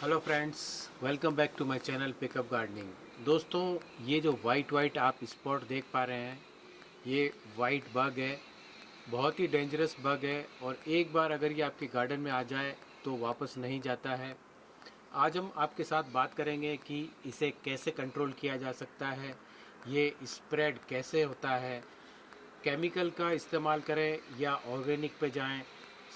hello friends welcome back to my channel pickup gardening दोस्तों ये जो वाइट वाइट आप स्पॉट देख पा रहे हैं ये वाइट बग है बहुत ही डेंजरस बग है और एक बार अगर ये आपके गार्डन में आ जाए तो वापस नहीं जाता है आज हम आपके साथ बात करेंगे कि इसे कैसे कंट्रोल किया जा सकता है ये स्प्रेड कैसे होता है केमिकल का इस्तेमाल करें या ऑर्गेनिक पे जाएं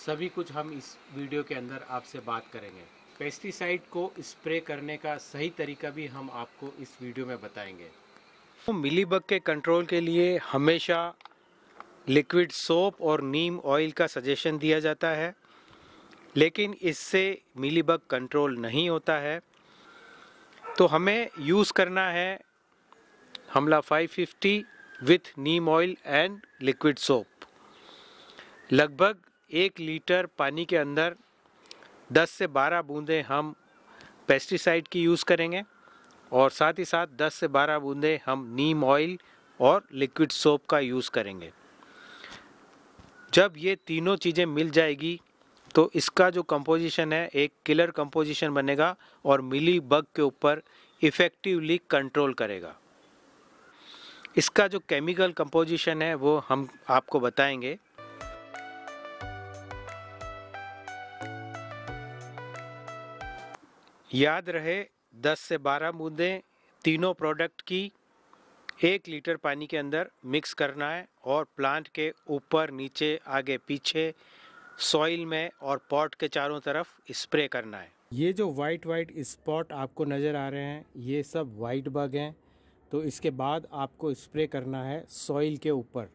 सभी कुछ हम इस वीडियो के अंदर आपसे बात करेंगे पेस्टिसाइड को स्प्रे करने का सही तरीका भी हम आपको इस वीडियो में बताएंगे तो मिली बग के कंट्रोल के लिए हमेशा लिक्विड सोप और नीम ऑयल का सजेशन दिया जाता है लेकिन इससे मिली बग कंट्रोल नहीं होता है तो हमें यूज़ करना है हमला 550 with neem oil and liquid soap लगभग एक लीटर पानी के अंदर 10 से 12 बूंदें हम पेस्टिसाइड की यूज़ करेंगे और साथ ही साथ 10 से 12 बूंदें हम नीम ऑयल और लिक्विड सोप का यूज़ करेंगे जब ये तीनों चीज़ें मिल जाएगी तो इसका जो कंपोजिशन है एक किलर कंपोजिशन बनेगा और मिली बग के ऊपर इफ़ेक्टिवली कंट्रोल करेगा इसका जो केमिकल कंपोजिशन है वो हम आपको बताएंगे याद रहे 10 से 12 बूंदें तीनों प्रोडक्ट की एक लीटर पानी के अंदर मिक्स करना है और प्लांट के ऊपर नीचे आगे पीछे सॉइल में और पॉट के चारों तरफ स्प्रे करना है ये जो वाइट वाइट स्पॉट आपको नज़र आ रहे हैं ये सब वाइट बग हैं तो इसके बाद आपको स्प्रे करना है सॉइल के ऊपर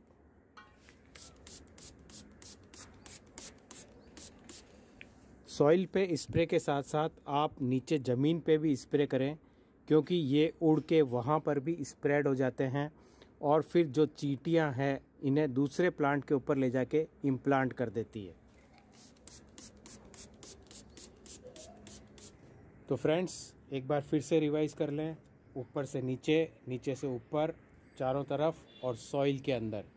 सॉइल पे स्प्रे के साथ साथ आप नीचे ज़मीन पे भी स्प्रे करें क्योंकि ये उड़ के वहाँ पर भी स्प्रेड हो जाते हैं और फिर जो चीटियाँ हैं इन्हें दूसरे प्लांट के ऊपर ले जाके इम्प्लांट कर देती है तो फ्रेंड्स एक बार फिर से रिवाइज कर लें ऊपर से नीचे नीचे से ऊपर चारों तरफ और सॉइल के अंदर